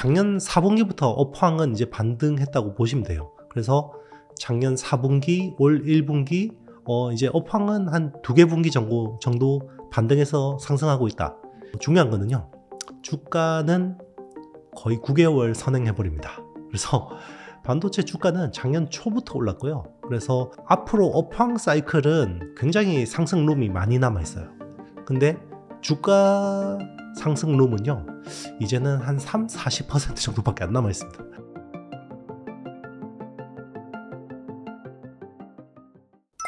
작년 4분기부터 업황은 이제 반등했다고 보시면 돼요. 그래서 작년 4분기, 올 1분기, 어 이제 업황은 한 두 개 분기 정도, 정도 반등해서 상승하고 있다. 중요한 거는요. 주가는 거의 9개월 선행해 버립니다. 그래서 반도체 주가는 작년 초부터 올랐고요. 그래서 앞으로 업황 사이클은 굉장히 상승 룸이 많이 남아 있어요. 근데 주가 상승룸은요 이제는 한 3, 40% 정도밖에 안 남아 있습니다.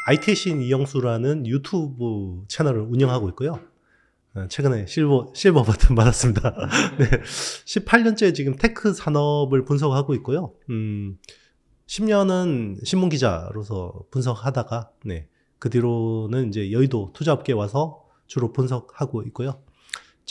IT 신 이영수라는 유튜브 채널을 운영하고 있고요. 어, 최근에 실버 실버 버튼 받았습니다. 네, 18년째 지금 테크 산업을 분석하고 있고요. 음, 10년은 신문 기자로서 분석하다가 네, 그 뒤로는 이제 여의도 투자업계 에 와서 주로 분석하고 있고요.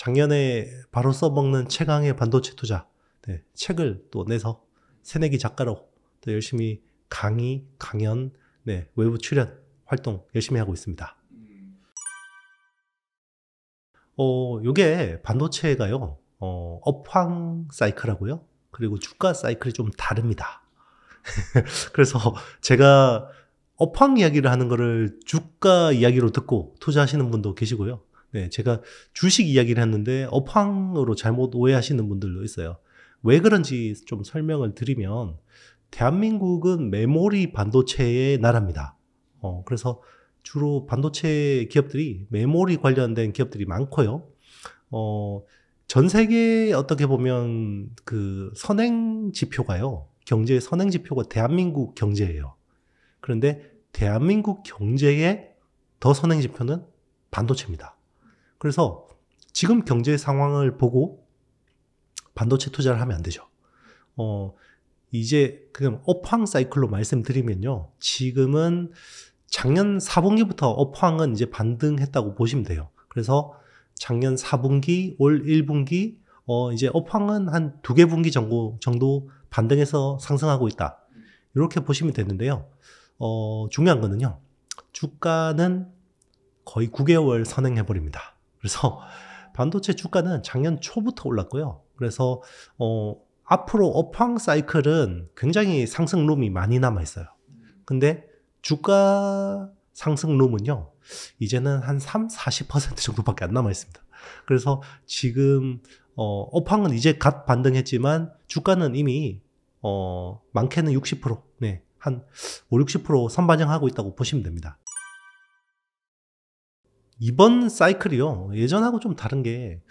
작년에 바로 써먹는 최강의 반도체 투자 네, 책을 또 내서 새내기 작가로 또 열심히 강의, 강연, 네, 외부 출연 활동 열심히 하고 있습니다. 어, 요게 반도체가요, 어, 업황 사이클하고요, 그리고 주가 사이클이 좀 다릅니다. 그래서 제가 업황 이야기를 하는 거를 주가 이야기로 듣고 투자하시는 분도 계시고요. 네, 제가 주식 이야기를 했는데 업황으로 잘못 오해하시는 분들도 있어요. 왜 그런지 좀 설명을 드리면 대한민국은 메모리 반도체의 나라입니다. 어, 그래서 주로 반도체 기업들이 메모리 관련된 기업들이 많고요. 어, 전 세계 에 어떻게 보면 그 선행 지표가요. 경제의 선행 지표가 대한민국 경제예요. 그런데 대한민국 경제의 더 선행 지표는 반도체입니다. 그래서 지금 경제 상황을 보고 반도체 투자를 하면 안 되죠. 어, 이제 그냥 업황 사이클로 말씀드리면요. 지금은 작년 4분기부터 업황은 이제 반등했다고 보시면 돼요. 그래서 작년 4분기, 올 1분기, 어, 이제 업황은 한 두 개 분기 정도, 정도 반등해서 상승하고 있다. 이렇게 보시면 되는데요. 어, 중요한 거는요. 주가는 거의 9개월 선행해버립니다. 그래서 반도체 주가는 작년 초부터 올랐고요. 그래서 어, 앞으로 업황 사이클은 굉장히 상승 룸이 많이 남아 있어요. 근데 주가 상승 룸은요. 이제는 한 3, 40% 정도밖에 안 남아 있습니다. 그래서 지금 어, 업황은 이제 갓 반등했지만 주가는 이미 어, 많게는 60%, 네, 한 5, 60% 선반영하고 있다고 보시면 됩니다. 이번 사이클이요. 예전하고 좀 다른 게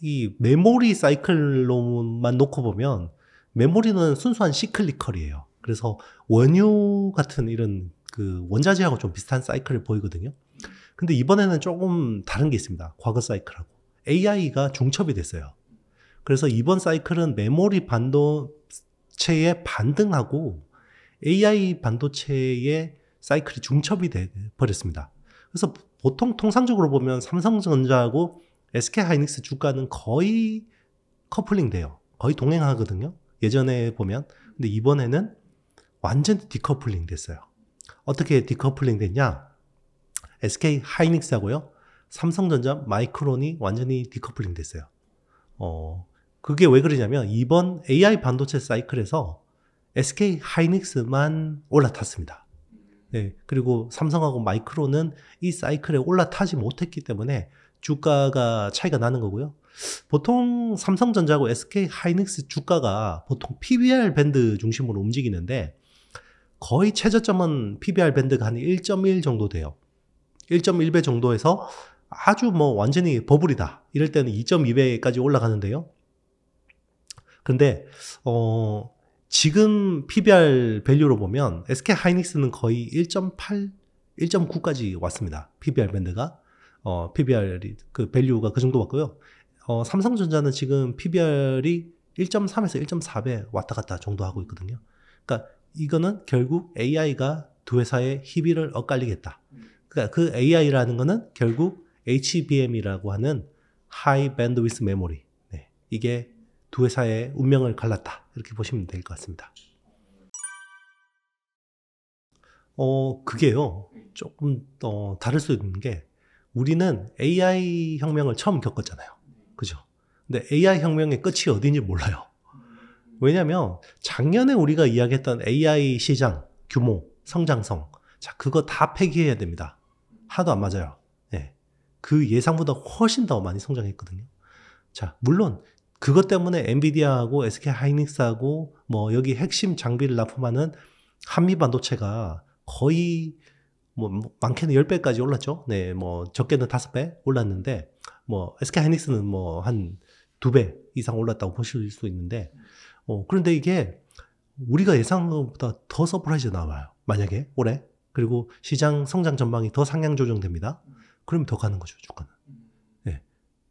이 메모리 사이클로만 놓고 보면 메모리는 순수한 시클리컬이에요. 그래서 원유 같은 이런 그 원자재하고 좀 비슷한 사이클을 보이거든요. 근데 이번에는 조금 다른 게 있습니다. 과거 사이클하고 AI가 중첩이 됐어요. 그래서 이번 사이클은 메모리 반도체에 반등하고 AI 반도체의 사이클이 중첩이 돼 버렸습니다. 그래서 보통 통상적으로 보면 삼성전자하고 SK하이닉스 주가는 거의 커플링 돼요. 거의 동행하거든요. 예전에 보면. 근데 이번에는 완전 디커플링 됐어요. 어떻게 디커플링 됐냐? SK 하이닉스하고요. 삼성전자 마이크론이 완전히 디커플링 됐어요. 어, 그게 왜 그러냐면 이번 AI 반도체 사이클에서 SK 하이닉스만 올라탔습니다. 네. 그리고 삼성하고 마이크로는 이 사이클에 올라타지 못했기 때문에 주가가 차이가 나는 거고요. 보통 삼성전자하고 SK 하이닉스 주가가 보통 PBR 밴드 중심으로 움직이는데 거의 최저점은 PBR 밴드가 한 1.1 정도 돼요. 1.1배 정도에서 아주 뭐 완전히 버블이다. 이럴 때는 2.2배까지 올라가는데요. 근데 어 지금 PBR 밸류로 보면 SK 하이닉스는 거의 1.8, 1.9까지 왔습니다. PBR 밴드가 어, PBR이 그 밸류가 그 정도 왔고요. 어, 삼성전자는 지금 PBR이 1.3에서 1.4배 왔다 갔다 정도 하고 있거든요. 그러니까 이거는 결국 AI가 두 회사의 희비를 엇갈리겠다. 그러니까 그 AI라는 거는 결국 HBM이라고 하는 High Bandwidth Memory. 네. 이게 두 회사의 운명을 갈랐다 이렇게 보시면 될 것 같습니다. 어 그게요 조금 어, 다를 수 있는 게 우리는 AI 혁명을 처음 겪었잖아요. 그죠? 근데 AI 혁명의 끝이 어디지 몰라요. 왜냐하면 작년에 우리가 이야기했던 AI 시장 규모 성장성 자 그거 다 폐기해야 됩니다. 하도 안 맞아요. 예. 네. 그 예상보다 훨씬 더 많이 성장했거든요. 자 물론 그것 때문에 엔비디아하고 SK 하이닉스하고 뭐 여기 핵심 장비를 납품하는 한미 반도체가 거의 뭐 많게는 10배까지 올랐죠. 네, 뭐 적게는 5배 올랐는데 뭐 SK 하이닉스는 뭐한 2배 이상 올랐다고 보실 수 있는데 어 그런데 이게 우리가 예상보다 더 서프라이즈 나와요. 만약에 올해 그리고 시장 성장 전망이 더 상향 조정됩니다. 그럼 더 가는 거죠, 주가는.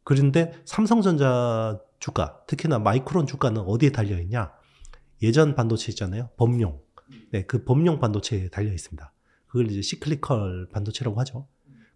그런데 삼성전자 주가, 특히나 마이크론 주가는 어디에 달려 있냐? 예전 반도체 있잖아요. 범용. 네, 그 범용 반도체에 달려 있습니다. 그걸 이제 시클리컬 반도체라고 하죠.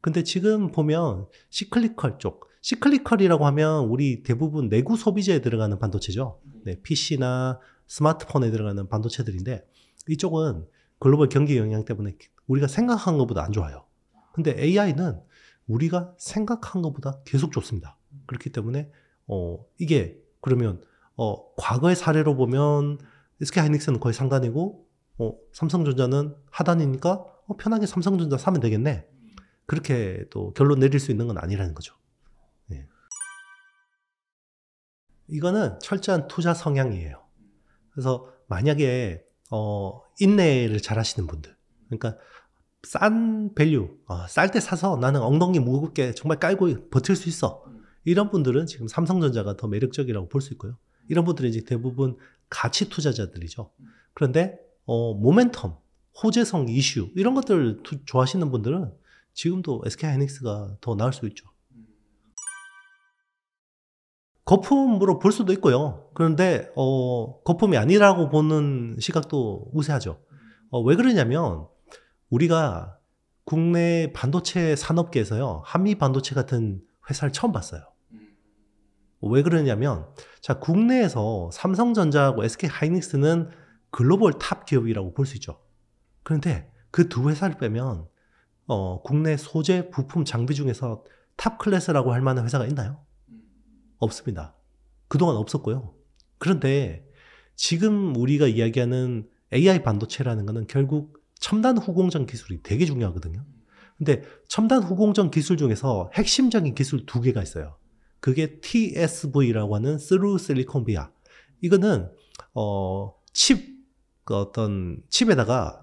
근데 지금 보면 시클리컬 쪽, 시클리컬이라고 하면 우리 대부분 내구 소비재에 들어가는 반도체죠. 네, PC나 스마트폰에 들어가는 반도체들인데 이쪽은 글로벌 경기 영향 때문에 우리가 생각한 것보다 안 좋아요. 근데 AI는 우리가 생각한 것보다 계속 좋습니다. 그렇기 때문에 어 이게 그러면 어 과거의 사례로 보면 SK 하이닉스는 거의 상단이고 어 삼성전자는 하단이니까 어 편하게 삼성전자 사면 되겠네. 그렇게 또 결론 내릴 수 있는 건 아니라는 거죠. 예. 이거는 철저한 투자 성향이에요. 그래서 만약에 어 인내를 잘 하시는 분들. 그러니까 싼 밸류, 어, 쌀 때 사서 나는 엉덩이 무겁게 정말 깔고 버틸 수 있어. 이런 분들은 지금 삼성전자가 더 매력적이라고 볼 수 있고요. 이런 분들은 이제 대부분 가치 투자자들이죠. 그런데 어, 모멘텀, 호재성 이슈 이런 것들 투, 좋아하시는 분들은 지금도 SK 하이닉스가 더 나을 수 있죠. 거품으로 볼 수도 있고요. 그런데 어, 거품이 아니라고 보는 시각도 우세하죠. 어, 왜 그러냐면 우리가 국내 반도체 산업계에서요 한미 반도체 같은 회사를 처음 봤어요. 왜 그러냐면 자 국내에서 삼성전자하고 SK 하이닉스는 글로벌 탑 기업이라고 볼 수 있죠. 그런데 그 두 회사를 빼면 어, 국내 소재 부품 장비 중에서 탑 클래스라고 할 만한 회사가 있나요? 없습니다. 그동안 없었고요. 그런데 지금 우리가 이야기하는 AI 반도체라는 것은 결국 첨단 후공정 기술이 되게 중요하거든요. 근데 첨단 후공정 기술 중에서 핵심적인 기술 두 개가 있어요. 그게 TSV라고 하는 스루 실리콘 비아. 이거는 어, 칩 그 어떤 칩에다가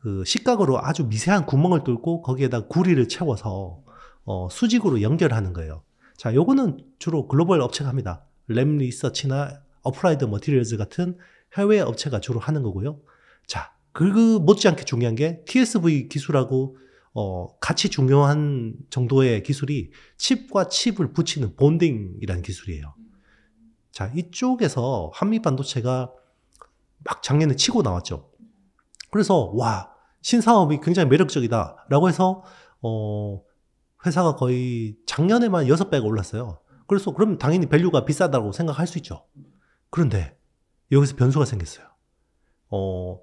그 식각으로 아주 미세한 구멍을 뚫고 거기에다 구리를 채워서 어, 수직으로 연결하는 거예요. 자, 요거는 주로 글로벌 업체가 합니다. 램 리서치나 어프라이드 머티리얼즈 같은 해외 업체가 주로 하는 거고요. 자, 그, 그 못지않게 중요한 게 TSV 기술하고 어, 같이 중요한 정도의 기술이 칩과 칩을 붙이는 본딩이라는 기술이에요. 자, 이쪽에서 한미 반도체가 막 작년에 치고 나왔죠. 그래서, 와, 신사업이 굉장히 매력적이다. 라고 해서, 어, 회사가 거의 작년에만 6배가 올랐어요. 그래서 그럼 당연히 밸류가 비싸다고 생각할 수 있죠. 그런데 여기서 변수가 생겼어요. 어,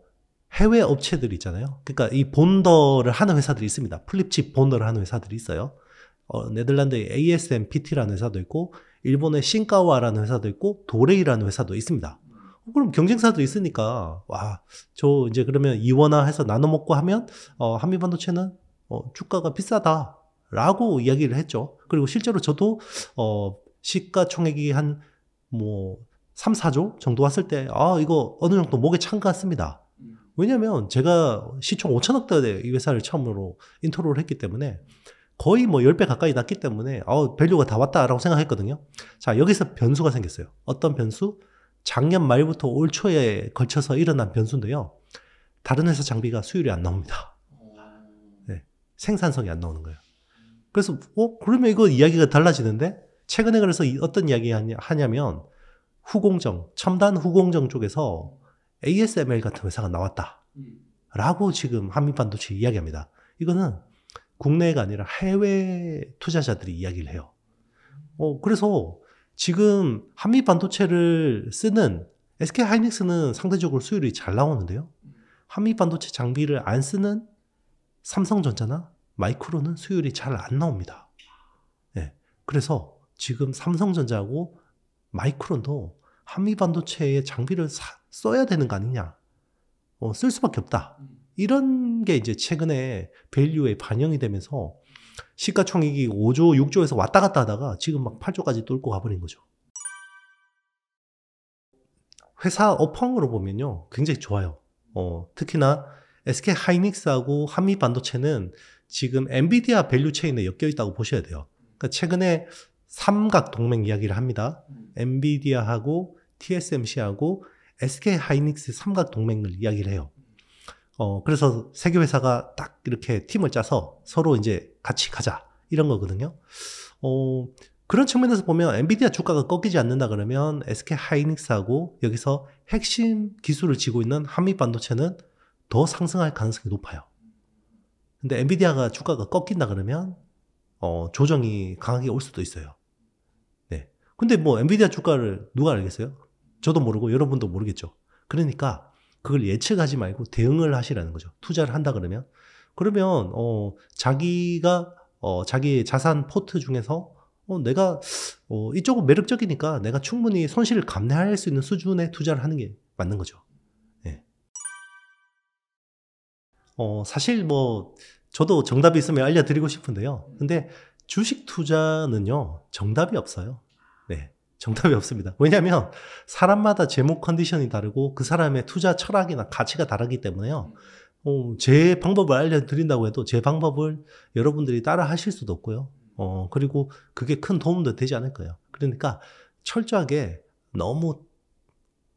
해외 업체들 있잖아요. 그러니까 이 본더를 하는 회사들이 있습니다. 플립칩 본더를 하는 회사들이 있어요. 어, 네덜란드의 ASMPT라는 회사도 있고 일본의 신가와라는 회사도 있고 도레이라는 회사도 있습니다. 어, 그럼 경쟁사도 있으니까 와 저 이제 그러면 이원화해서 나눠 먹고 하면 어, 한미 반도체는 어, 주가가 비싸다라고 이야기를 했죠. 그리고 실제로 저도 어, 시가총액이 한 뭐 3, 4조 정도 왔을 때 아 이거 어느 정도 목에 찬 것 같습니다. 왜냐면 제가 시총 5천억 달에 이 회사를 처음으로 인트로를 했기 때문에 거의 뭐 10배 가까이 났기 때문에 어, 밸류가 다 왔다라고 생각했거든요. 자, 여기서 변수가 생겼어요. 어떤 변수? 작년 말부터 올 초에 걸쳐서 일어난 변수인데요. 다른 회사 장비가 수율이 안 나옵니다. 네, 생산성이 안 나오는 거예요. 그래서 어 그러면 이거 이야기가 달라지는데 최근에 그래서 어떤 이야기 하냐면 후공정 첨단 후공정 쪽에서 ASML 같은 회사가 나왔다. 음. 라고 지금 한미반도체 이야기합니다. 이거는 국내가 아니라 해외 투자자들이 이야기를 해요. 어, 그래서 지금 한미 반도체를 쓰는 SK 하이닉스는 상대적으로 수율이 잘 나오는데요. 한미 반도체 장비를 안 쓰는 삼성전자나 마이크로는 수율이 잘 안 나옵니다. 예. 네, 그래서 지금 삼성전자하고 마이크론도 한미 반도체의 장비를 사, 써야 되는 거 아니냐. 어, 쓸 수밖에 없다. 이런 게 이제 최근에 밸류에 반영이 되면서 시가총액이 5조, 6조에서 왔다 갔다 하다가 지금 막 8조까지 뚫고 가버린 거죠. 회사 업황으로 보면요. 굉장히 좋아요. 어, 특히나 SK 하이닉스하고 한미 반도체는 지금 엔비디아 밸류 체인에 엮여 있다고 보셔야 돼요. 그러니까 최근에 삼각 동맹 이야기를 합니다. 엔비디아하고 TSMC하고 SK 하이닉스 삼각 동맹을 이야기를 해요. 어, 그래서 세계 회사가 딱 이렇게 팀을 짜서 서로 이제 같이 가자. 이런 거거든요. 어, 그런 측면에서 보면 엔비디아 주가가 꺾이지 않는다 그러면 SK 하이닉스하고 여기서 핵심 기술을 지고 있는 한미 반도체는 더 상승할 가능성이 높아요. 근데 엔비디아가 주가가 꺾인다 그러면 어, 조정이 강하게 올 수도 있어요. 네. 근데 뭐 엔비디아 주가를 누가 알겠어요? 저도 모르고 여러분도 모르겠죠. 그러니까 그걸 예측하지 말고 대응을 하시라는 거죠. 투자를 한다 그러면 그러면 어 자기가 어 자기 의 자산 포트 중에서 어 내가 어 이쪽은 매력적이니까 내가 충분히 손실을 감내할 수 있는 수준의 투자를 하는 게 맞는 거죠. 예. 어 사실 뭐 저도 정답이 있으면 알려드리고 싶은데요. 근데 주식 투자는요 정답이 없어요. 정답이 없습니다. 왜냐하면 사람마다 재무 컨디션이 다르고 그 사람의 투자 철학이나 가치가 다르기 때문에요. 어, 제 방법을 알려드린다고 해도 제 방법을 여러분들이 따라 하실 수도 없고요. 어, 그리고 그게 큰 도움도 되지 않을 거예요. 그러니까 철저하게 너무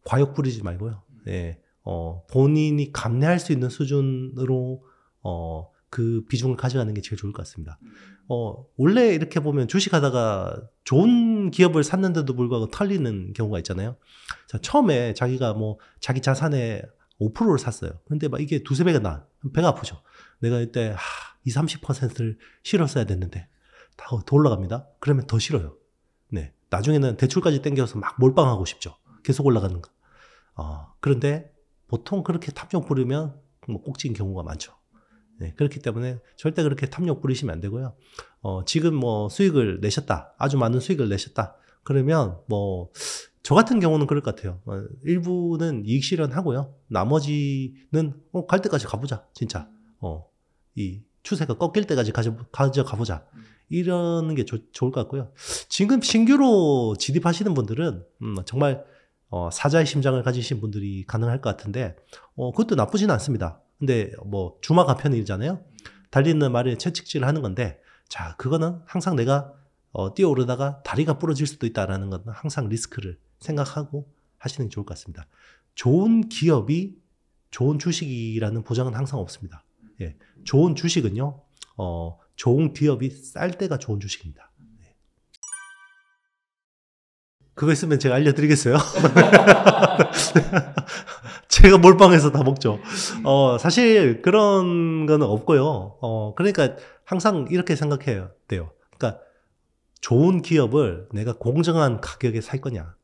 과욕 부리지 말고요. 예, 어, 본인이 감내할 수 있는 수준으로 어, 그 비중을 가져가는 게 제일 좋을 것 같습니다. 어, 원래 이렇게 보면 주식하다가 좋은 기업을 샀는데도 불구하고 털리는 경우가 있잖아요. 자, 처음에 자기가 뭐 자기 자산의 5%를 샀어요. 근데 막 이게 두세 배가 나. 배가 아프죠. 내가 이때 하, 20, 30%를 실었어야 됐는데 다, 더 올라갑니다. 그러면 더 싫어요. 네. 나중에는 대출까지 땡겨서 막 몰빵하고 싶죠. 계속 올라가는 거. 어, 그런데 보통 그렇게 탐정 부르면 뭐 꼭지인 경우가 많죠. 네, 그렇기 때문에 절대 그렇게 탐욕 부리시면 안 되고요. 어, 지금 뭐 수익을 내셨다. 아주 많은 수익을 내셨다. 그러면 뭐, 저 같은 경우는 그럴 것 같아요. 어, 일부는 이익 실현하고요. 나머지는, 어, 갈 때까지 가보자. 진짜. 어, 이 추세가 꺾일 때까지 가져, 가져가보자. 음. 이런 게 조, 좋을 것 같고요. 지금 신규로 진입하시는 분들은, 음, 정말, 어, 사자의 심장을 가지신 분들이 가능할 것 같은데, 어, 그것도 나쁘지는 않습니다. 근데 뭐주마 가편이잖아요. 달리는 말에 채찍질 하는 건데 자 그거는 항상 내가 어, 뛰어오르다가 다리가 부러질 수도 있다라는 건 항상 리스크를 생각하고 하시는 게 좋을 것 같습니다. 좋은 기업이 좋은 주식이라는 보장은 항상 없습니다. 예. 좋은 주식은요, 어, 좋은 기업이 쌀 때가 좋은 주식입니다. 그거 있으면 제가 알려드리겠어요. 제가 몰빵해서 다 먹죠. 어, 사실 그런 거는 없고요. 어, 그러니까 항상 이렇게 생각해야 돼요. 그러니까 좋은 기업을 내가 공정한 가격에 살 거냐.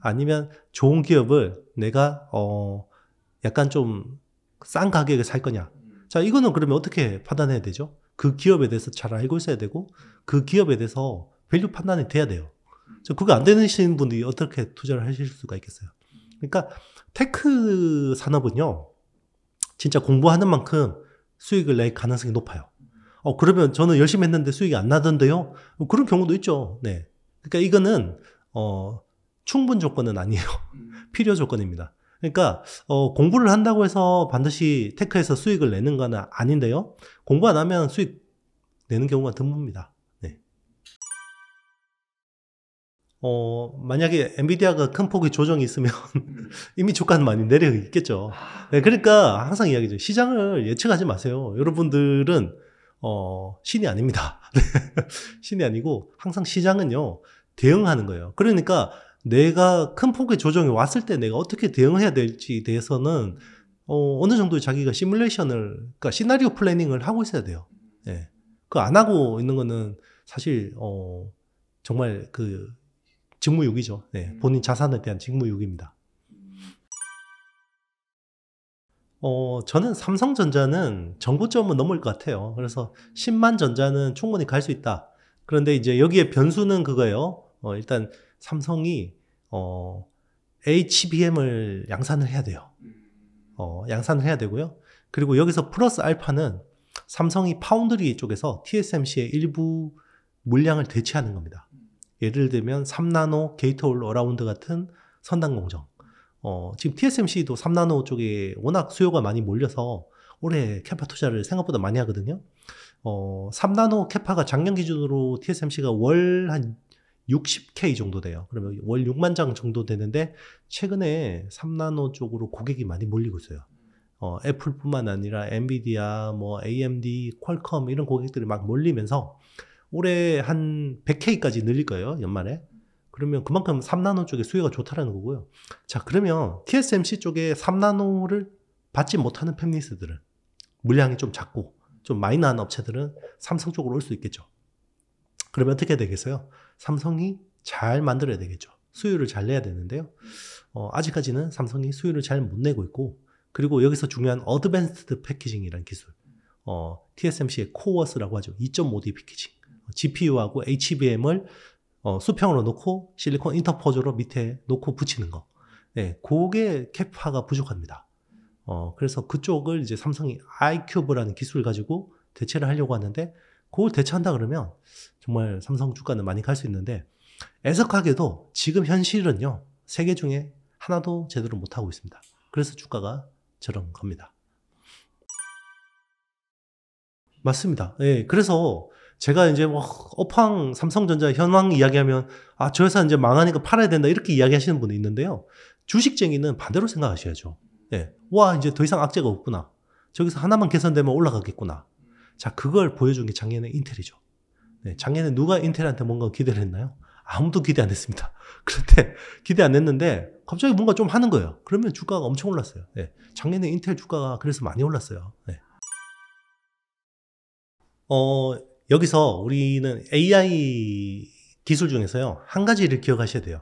아니면 좋은 기업을 내가, 어, 약간 좀 싼 가격에 살 거냐. 자, 이거는 그러면 어떻게 판단해야 되죠? 그 기업에 대해서 잘 알고 있어야 되고, 그 기업에 대해서 밸류 판단이 돼야 돼요. 저 그거 안 되시는 분들이 어떻게 투자를 하실 수가 있겠어요? 그러니까 테크 산업은요, 진짜 공부하는 만큼 수익을 낼 가능성이 높아요. 어, 그러면 저는 열심히 했는데 수익이 안 나던데요? 그런 경우도 있죠. 네. 그러니까 이거는, 어, 충분 조건은 아니에요. 필요 조건입니다. 그러니까, 어, 공부를 한다고 해서 반드시 테크에서 수익을 내는 거는 아닌데요. 공부 안 하면 수익 내는 경우가 드뭅니다. 어, 만약에 엔비디아가 큰 폭의 조정이 있으면 이미 주가는 많이 내려 있겠죠. 아. 네, 그러니까 항상 이야기죠. 시장을 예측하지 마세요. 여러분들은, 어, 신이 아닙니다. 네, 신이 아니고 항상 시장은요, 대응하는 거예요. 그러니까 내가 큰 폭의 조정이 왔을 때 내가 어떻게 대응해야 될지 대해서는 어, 어느 정도 자기가 시뮬레이션을, 그러니까 시나리오 플래닝을 하고 있어야 돼요. 예. 네. 그안 하고 있는 거는 사실, 어, 정말 그 직무유기죠. 네, 음. 본인 자산에 대한 직무유기입니다. 어, 저는 삼성전자는 정고점은 넘을 것 같아요. 그래서 10만 전자는 충분히 갈 수 있다. 그런데 이제 여기에 변수는 그거예요. 어, 일단 삼성이 어, HBM을 양산을 해야 돼요. 어, 양산을 해야 되고요. 그리고 여기서 플러스 알파는 삼성이 파운드리 쪽에서 TSMC의 일부 물량을 대체하는 겁니다. 예를 들면 3나노 게이트 올 어라운드 같은 선단 공정. 어, 지금 TSMC도 3나노 쪽에 워낙 수요가 많이 몰려서 올해 캐파 투자를 생각보다 많이 하거든요. 어, 3나노 캐파가 작년 기준으로 TSMC가 월 한 60K 정도 돼요. 그러면 월 6만 장 정도 되는데 최근에 3나노 쪽으로 고객이 많이 몰리고 있어요. 어, 애플뿐만 아니라 엔비디아, 뭐 AMD, 퀄컴 이런 고객들이 막 몰리면서 올해 한 100K까지 늘릴 거예요, 연말에. 그러면 그만큼 3나노 쪽에 수요가 좋다라는 거고요. 자, 그러면 TSMC 쪽에 3나노를 받지 못하는 팹리스들은 물량이 좀 작고 좀 마이너한 업체들은 삼성 쪽으로 올 수 있겠죠. 그러면 어떻게 되겠어요? 삼성이 잘 만들어야 되겠죠. 수요를 잘 내야 되는데요. 어, 아직까지는 삼성이 수요를 잘 못 내고 있고 그리고 여기서 중요한 어드밴스드 패키징이라는 기술 어, TSMC의 코어스라고 하죠. 2.5D 패키징. GPU하고 HBM을 어, 수평으로 놓고 실리콘 인터포저로 밑에 놓고 붙이는 거. 예, 그게 캐파가 부족합니다. 어, 그래서 그쪽을 이제 삼성이 iCube라는 기술을 가지고 대체를 하려고 하는데 그걸 대체한다 그러면 정말 삼성 주가는 많이 갈 수 있는데 애석하게도 지금 현실은요. 세계 중에 하나도 제대로 못 하고 있습니다. 그래서 주가가 저런 겁니다. 맞습니다. 예, 그래서 제가 이제 뭐 업황 삼성전자 현황 이야기하면 아 저 회사 이제 망하니까 팔아야 된다 이렇게 이야기하시는 분이 있는데요. 주식쟁이는 반대로 생각하셔야죠. 예. 와 이제 더 이상 악재가 없구나. 저기서 하나만 개선되면 올라가겠구나. 자 그걸 보여준 게 작년에 인텔이죠. 예. 작년에 누가 인텔한테 뭔가 기대를 했나요? 아무도 기대 안 했습니다. 그런데 기대 안 했는데 갑자기 뭔가 좀 하는 거예요. 그러면 주가가 엄청 올랐어요. 예. 작년에 인텔 주가가 그래서 많이 올랐어요. 예. 어, 여기서 우리는 AI 기술 중에서요, 한 가지를 기억하셔야 돼요.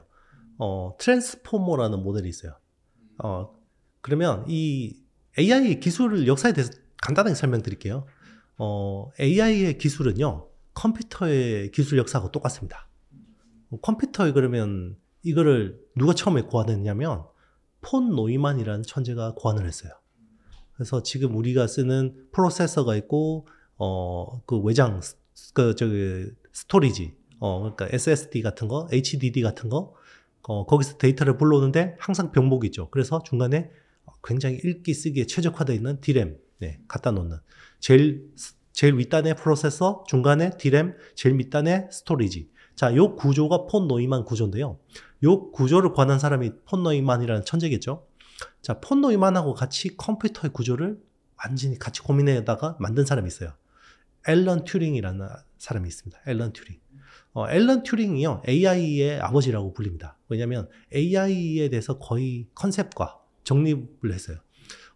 어, 트랜스포머라는 모델이 있어요. 어, 그러면 이 AI 기술을 역사에 대해서 간단하게 설명드릴게요. 어, AI의 기술은요, 컴퓨터의 기술 역사하고 똑같습니다. 컴퓨터에 그러면 이거를 누가 처음에 고안했냐면, 폰 노이만이라는 천재가 고안을 했어요. 그래서 지금 우리가 쓰는 프로세서가 있고, 어, 그 외장, 그, 저기, 스토리지, 어, 그러니까 SSD 같은 거, HDD 같은 거, 어, 거기서 데이터를 불러오는데 항상 병목이 죠 그래서 중간에 굉장히 읽기 쓰기에 최적화되어 있는 D램, 네, 갖다 놓는. 제일, 제일 윗단의 프로세서, 중간에 D램, 제일 밑단의 스토리지. 자, 요 구조가 폰 노이만 구조인데요. 요 구조를 관한 사람이 폰 노이만이라는 천재겠죠. 자, 폰 노이만하고 같이 컴퓨터의 구조를 완전히 같이 고민해다가 만든 사람이 있어요. 앨런 튜링이라는 사람이 있습니다. 앨런 튜링. 어, 앨런 튜링이요. AI의 아버지라고 불립니다. 왜냐면 AI에 대해서 거의 컨셉과 정립을 했어요.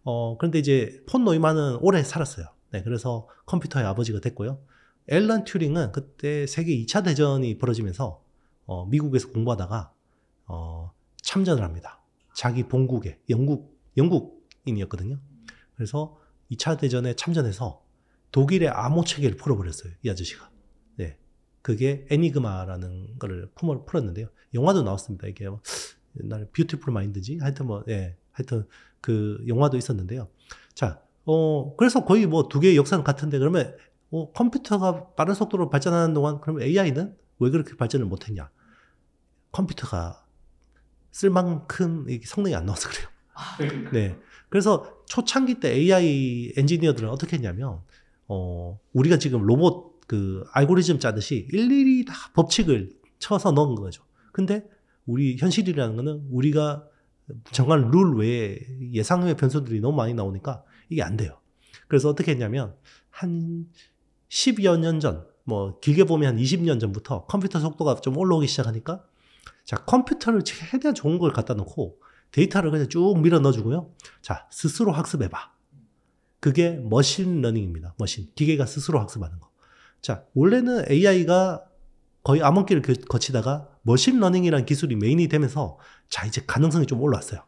어, 그런데 이제 폰 노이만은 오래 살았어요. 네, 그래서 컴퓨터의 아버지가 됐고요. 앨런 튜링은 그때 세계 2차 대전이 벌어지면서 어, 미국에서 공부하다가 어, 참전을 합니다. 자기 본국에 영국 영국인이었거든요. 그래서 2차 대전에 참전해서 독일의 암호 체계를 풀어버렸어요. 이 아저씨가. 네. 그게 애니그마라는 거를 풀었는데요. 영화도 나왔습니다. 이게 옛날 뷰티풀 마인드지? 하여튼 뭐, 예. 하여튼 그 영화도 있었는데요. 자, 어, 그래서 거의 뭐 두 개의 역사는 같은데 그러면 어, 컴퓨터가 빠른 속도로 발전하는 동안 그러면 AI는 왜 그렇게 발전을 못했냐? 컴퓨터가 쓸 만큼 성능이 안 나와서 그래요. 아, 네. 그래서 초창기 때 AI 엔지니어들은 어떻게 했냐면 어, 우리가 지금 로봇 그 알고리즘 짜듯이 일일이 다 법칙을 쳐서 넣은 거죠. 근데 우리 현실이라는 거는 우리가 정한 룰 외에 예상 외 변수들이 너무 많이 나오니까 이게 안 돼요. 그래서 어떻게 했냐면 한 10여 년 전, 뭐 길게 보면 한 20년 전부터 컴퓨터 속도가 좀 올라오기 시작하니까 자, 컴퓨터를 최대한 좋은 걸 갖다 놓고 데이터를 그냥 쭉 밀어 넣어주고요. 자, 스스로 학습해봐. 그게 머신러닝입니다. 머신. 기계가 스스로 학습하는 거. 자, 원래는 AI가 거의 암흑기를 거치다가 머신러닝이란 기술이 메인이 되면서 자, 이제 가능성이 좀 올라왔어요.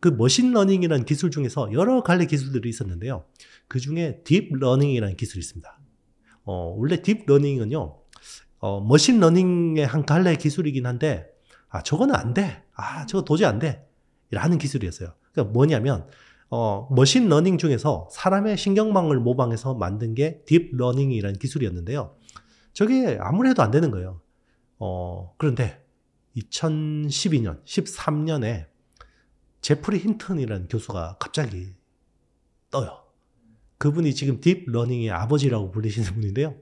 그머신러닝이란 기술 중에서 여러 갈래 기술들이 있었는데요. 그 중에 딥러닝이라는 기술이 있습니다. 어, 원래 딥러닝은요, 어, 머신러닝의 한 갈래 기술이긴 한데, 아, 저거는 안 돼. 아, 저거 도저히 안 돼. 라는 기술이었어요. 그러니까 뭐냐면, 어, 머신 러닝 중에서 사람의 신경망을 모방해서 만든 게 딥러닝이라는 기술이었는데요. 저게 아무래도 안 되는 거예요. 어, 그런데 2012년, 13년에 제프리 힌튼이라는 교수가 갑자기 떠요. 그분이 지금 딥러닝의 아버지라고 불리시는 분인데요.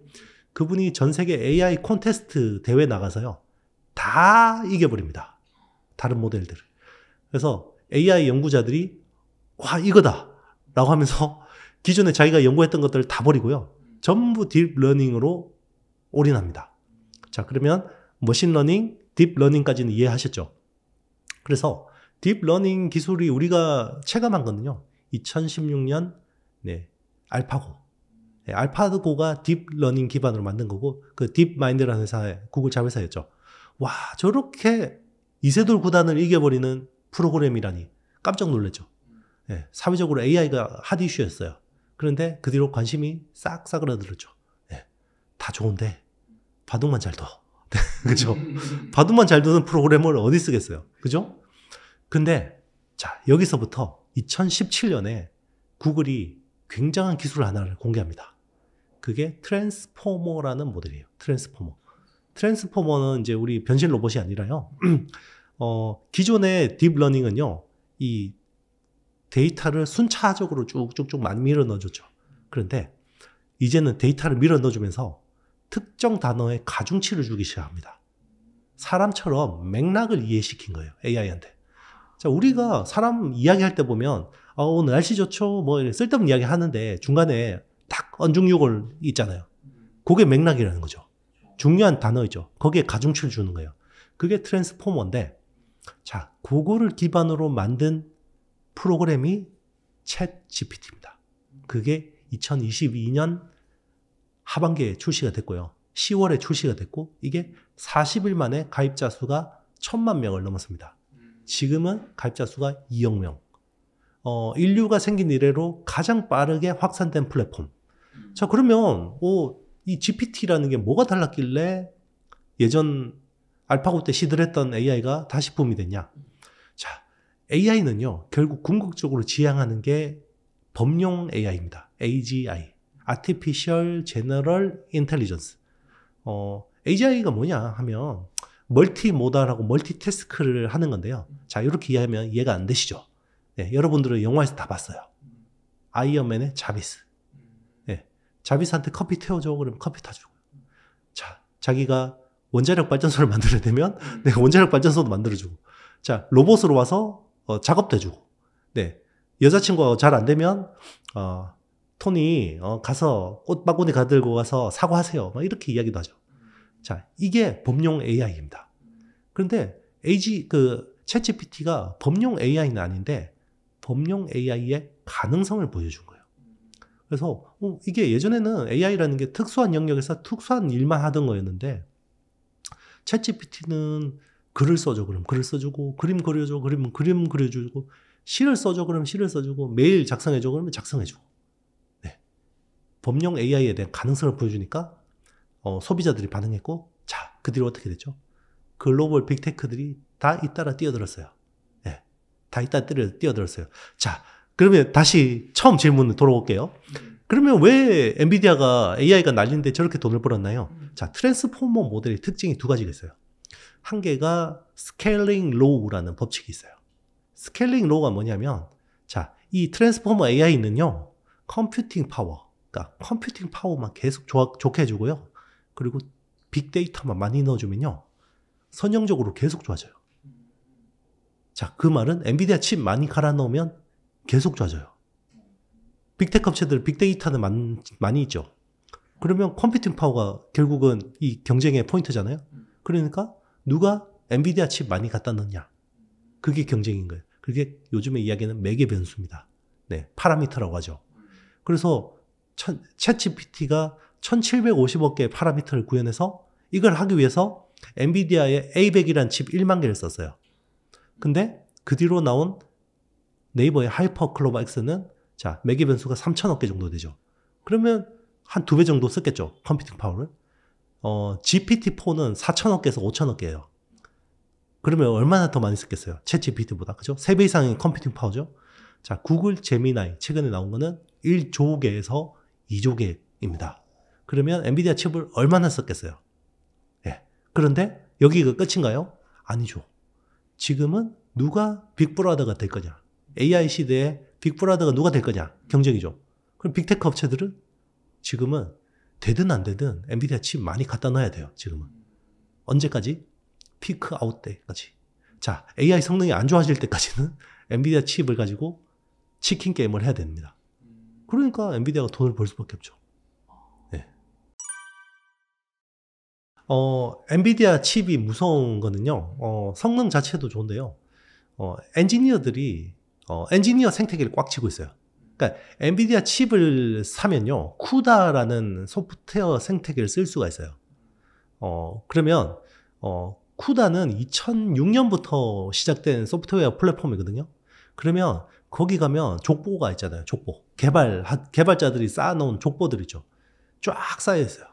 그분이 전 세계 AI 콘테스트 대회 나가서요. 다 이겨버립니다. 다른 모델들을. 그래서 AI 연구자들이 와, 이거다. 라고 하면서 기존에 자기가 연구했던 것들을 다 버리고요. 전부 딥러닝으로 올인합니다. 자, 그러면 머신러닝, 딥러닝까지는 이해하셨죠? 그래서 딥러닝 기술이 우리가 체감한 거는요. 2016년 네, 알파고. 네, 알파고가 딥러닝 기반으로 만든 거고 그 딥마인드라는 회사의 구글 자회사였죠. 와, 저렇게 이세돌 구단을 이겨버리는 프로그램이라니 깜짝 놀랐죠. 예, 사회적으로 AI가 핫 이슈였어요. 그런데 그 뒤로 관심이 싹 사그라들었죠. 예, 다 좋은데 바둑만 잘 둬. 그죠? 바둑만 잘 두는 프로그램을 어디 쓰겠어요? 그죠? 근데 자 여기서부터 2017년에 구글이 굉장한 기술 하나를 공개합니다. 그게 트랜스포머라는 모델이에요. 트랜스포머. 트랜스포머는 이제 우리 변신 로봇이 아니라요. 어, 기존의 딥러닝은요, 이 데이터를 순차적으로 쭉쭉쭉 많이 밀어 넣어줬죠. 그런데 이제는 데이터를 밀어 넣어주면서 특정 단어에 가중치를 주기 시작합니다. 사람처럼 맥락을 이해시킨 거예요. AI한테. 자, 우리가 사람 이야기할 때 보면, 어, 오늘 날씨 좋죠? 뭐, 쓸데없는 이야기 하는데 중간에 딱언중유을 있잖아요. 그게 맥락이라는 거죠. 중요한 단어이죠. 거기에 가중치를 주는 거예요. 그게 트랜스포머인데, 자, 그거를 기반으로 만든 프로그램이 챗 GPT입니다. 그게 2022년 하반기에 출시가 됐고요. 10월에 출시가 됐고 이게 40일 만에 가입자 수가 1천만 명을 넘었습니다. 지금은 가입자 수가 2억 명. 어, 인류가 생긴 이래로 가장 빠르게 확산된 플랫폼. 자, 그러면 오, 이 GPT라는 게 뭐가 달랐길래 예전 알파고 때 시들했던 AI가 다시 붐이 됐냐? 자, AI는요, 결국 궁극적으로 지향하는 게 범용 AI입니다. AGI. Artificial General Intelligence. 어, AGI가 뭐냐 하면, 멀티 모달하고 멀티 태스크를 하는 건데요. 자, 이렇게 이해하면 이해가 안 되시죠? 네, 여러분들은 영화에서 다 봤어요. 아이언맨의 자비스. 네, 자비스한테 커피 태워줘. 그러면 커피 타주고. 자, 자기가 원자력 발전소를 만들어내면, 네, 원자력 발전소도 만들어주고. 자, 로봇으로 와서 어, 작업도 해주고. 네. 여자친구 가잘 안 되면, 어, 토니, 어, 가서 꽃바구니 가들고 가서 사과하세요. 막 이렇게 이야기도 하죠. 자, 이게 법용 AI입니다. 그런데 AG, 그, 챗GPT가 법용 AI는 아닌데, 법용 AI의 가능성을 보여준 거예요. 그래서, 어, 이게 예전에는 AI라는 게 특수한 영역에서 특수한 일만 하던 거였는데, 챗GPT는 글을 써줘 그럼 글을 써주고 그림 그려줘 그러면 그림 그려주고 시를 써줘 그러면 시를 써주고 매일 작성해줘 그러면 작성해주고 네. 법령 AI에 대한 가능성을 보여주니까 어, 소비자들이 반응했고 자그 뒤로 어떻게 됐죠? 글로벌 빅테크들이 다 잇따라 뛰어들었어요. 네. 다 잇따라 뛰어들었어요. 자 그러면 다시 처음 질문을 돌아올게요. 그러면 왜 엔비디아가 AI가 날리인데 저렇게 돈을 벌었나요? 자 트랜스포머 모델의 특징이 두 가지가 있어요. 한 개가 스케일링 로우라는 법칙이 있어요. 스케일링 로우가 뭐냐면 자, 이 트랜스포머 AI는요. 컴퓨팅 파워, 그러니까 컴퓨팅 파워만 계속 좋 좋게 해주고요. 그리고 빅데이터만 많이 넣어주면요. 선형적으로 계속 좋아져요. 자, 그 말은 엔비디아 칩 많이 갈아 넣으면 계속 좋아져요. 빅테크 업체들 빅데이터는 많, 많이 있죠. 그러면 컴퓨팅 파워가 결국은 이 경쟁의 포인트잖아요. 그러니까 누가 엔비디아 칩 많이 갖다 넣냐? 그게 경쟁인 거예요. 그게 요즘에 이야기는 매개 변수입니다. 네, 파라미터라고 하죠. 그래서 챗 GPT가 1750억 개의 파라미터를 구현해서 이걸 하기 위해서 엔비디아의 A100이라는 칩 1만 개를 썼어요. 근데 그 뒤로 나온 네이버의 하이퍼 클로바 엑스는 자, 매개 변수가 3천억 개 정도 되죠. 그러면 한 두 배 정도 썼겠죠. 컴퓨팅 파워를. 어, GPT-4는 4천억 개에서 5천억 개예요. 그러면 얼마나 더 많이 썼겠어요? 챗 GPT보다. 그죠? 3배 이상의 컴퓨팅 파워죠? 자, 구글 제미나이 최근에 나온 거는 1조 개에서 2조 개입니다. 그러면 엔비디아 칩을 얼마나 썼겠어요? 예. 그런데 여기가 끝인가요? 아니죠. 지금은 누가 빅브라더가 될 거냐? AI 시대에 빅브라더가 누가 될 거냐? 경쟁이죠. 그럼 빅테크 업체들은 지금은 되든 안 되든 엔비디아 칩 많이 갖다 놔야 돼요, 지금은. 언제까지? 피크 아웃 때까지. 자, AI 성능이 안 좋아질 때까지는 엔비디아 칩을 가지고 치킨 게임을 해야 됩니다. 그러니까 엔비디아가 돈을 벌 수밖에 없죠. 네. 어, 엔비디아 칩이 무서운 거는요, 어, 성능 자체도 좋은데요. 어, 엔지니어들이, 어, 엔지니어 생태계를 꽉 치고 있어요. 그러니까 엔비디아 칩을 사면요. 쿠다라는 소프트웨어 생태계를 쓸 수가 있어요. 어, 그러면 어, 쿠다는 2006년부터 시작된 소프트웨어 플랫폼이거든요. 그러면 거기 가면 족보가 있잖아요. 족보. 개발 개발자들이 쌓아 놓은 족보들이죠. 쫙 쌓여 있어요.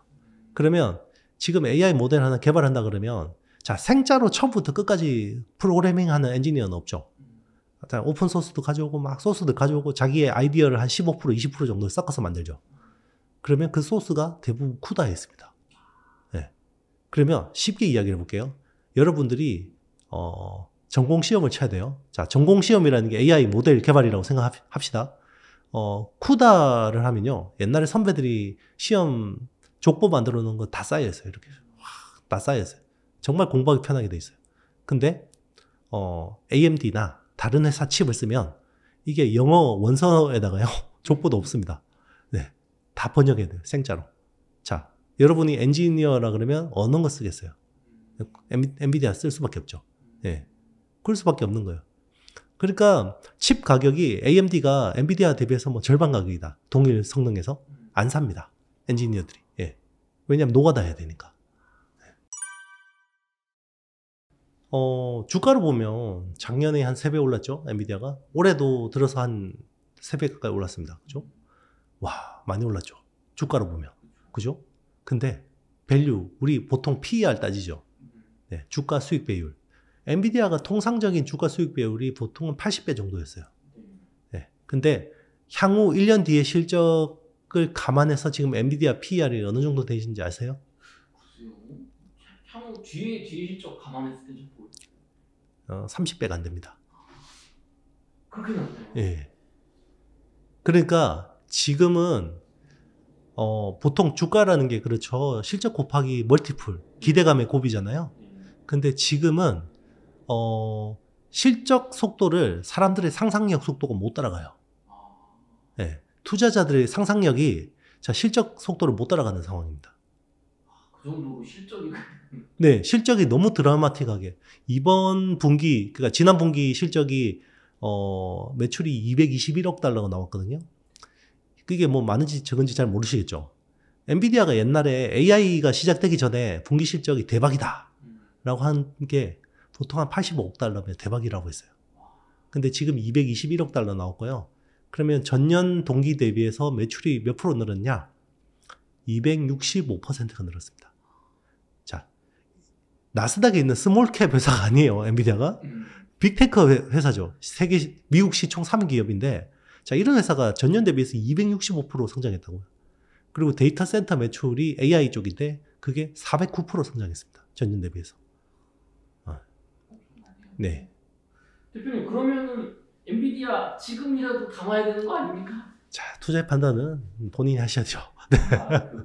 그러면 지금 AI 모델 하나 개발한다 그러면 자, 생자로 처음부터 끝까지 프로그래밍 하는 엔지니어는 없죠. 오픈 소스도 가져오고 막 소스도 가져오고 자기의 아이디어를 한 15% 20% 정도 섞어서 만들죠. 그러면 그 소스가 대부분 쿠다에 있습니다. 네. 예. 그러면 쉽게 이야기를 해볼게요. 여러분들이 어, 전공 시험을 쳐야 돼요. 자, 전공 시험이라는 게 AI 모델 개발이라고 생각합시다. 어, 쿠다를 하면요. 옛날에 선배들이 시험 족보 만들어 놓은 거 다 쌓여 있어요. 이렇게. 확 다 쌓여 있어요. 정말 공부하기 편하게 돼 있어요. 근데 어, AMD나 다른 회사 칩을 쓰면 이게 영어 원서에다가요. 족보도 없습니다. 네. 다 번역해야 돼요. 생짜로. 자, 여러분이 엔지니어라 그러면 어느 거 쓰겠어요? 엔비디아 쓸 수밖에 없죠. 예. 네. 그럴 수밖에 없는 거예요. 그러니까 칩 가격이 AMD가 엔비디아 대비해서 뭐 절반 가격이다. 동일 성능에서 안 삽니다. 엔지니어들이. 예. 왜냐면 하 노가다 해야 되니까. 어, 주가를 보면 작년에 한3배 올랐죠? 엔비디아가. 올해도 들어서 한3배 가까이 올랐습니다. 그죠? 와, 많이 올랐죠? 주가로 보면. 그죠? 근데, 밸류, 우리 보통 PER 따지죠? 네, 주가 수익 배율. 엔비디아가 통상적인 주가 수익 배율이 보통은 80배 정도였어요. 네. 근데 향후 1년 뒤에 실적을 감안해서 지금 엔비디아 PER이 어느 정도 되신지 아세요? 향후 뒤에 뒤에 실적 감안했을 때 어, 30배가 안 됩니다. 그렇게 예. 그러니까 지금은 어, 보통 주가라는 게 그렇죠. 실적 곱하기 멀티플, 기대감의 곱이잖아요. 근데 지금은 어, 실적 속도를 사람들의 상상력 속도가 못 따라가요. 예. 투자자들의 상상력이 자, 실적 속도를 못 따라가는 상황입니다. 그 정도로 실적이 네 실적이 너무 드라마틱하게 이번 분기 그러니까 지난 분기 실적이 어 매출이 221억 달러가 나왔거든요. 그게 뭐 많은지 적은지 잘 모르시겠죠. 엔비디아가 옛날에 AI가 시작되기 전에 분기 실적이 대박이다 라고 한 게 보통 한 85억 달러면 대박이라고 했어요. 근데 지금 221억 달러 나왔고요. 그러면 전년 동기 대비해서 매출이 몇 프로 늘었냐? 265%가 늘었습니다. 나스닥에 있는 스몰캡 회사가 아니에요. 엔비디아가 음. 빅테크 회사죠. 세계 미국 시총 3위 기업인데 자 이런 회사가 전년 대비해서 265% 성장했다고요. 그리고 데이터 센터 매출이 AI 쪽인데 그게 409% 성장했습니다. 전년 대비해서. 어. 네. 대표님 그러면은 엔비디아 지금이라도 담아야 되는 거 아닙니까? 자 투자의 판단은 본인이 하셔야죠. 네. 아,